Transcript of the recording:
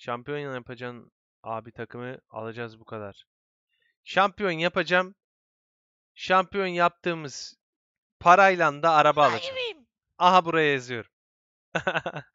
Şampiyon yapacağım abi takımı alacağız bu kadar. Şampiyon yapacağım. Şampiyon yaptığımız parayla da araba alacağım. Aha buraya yazıyorum.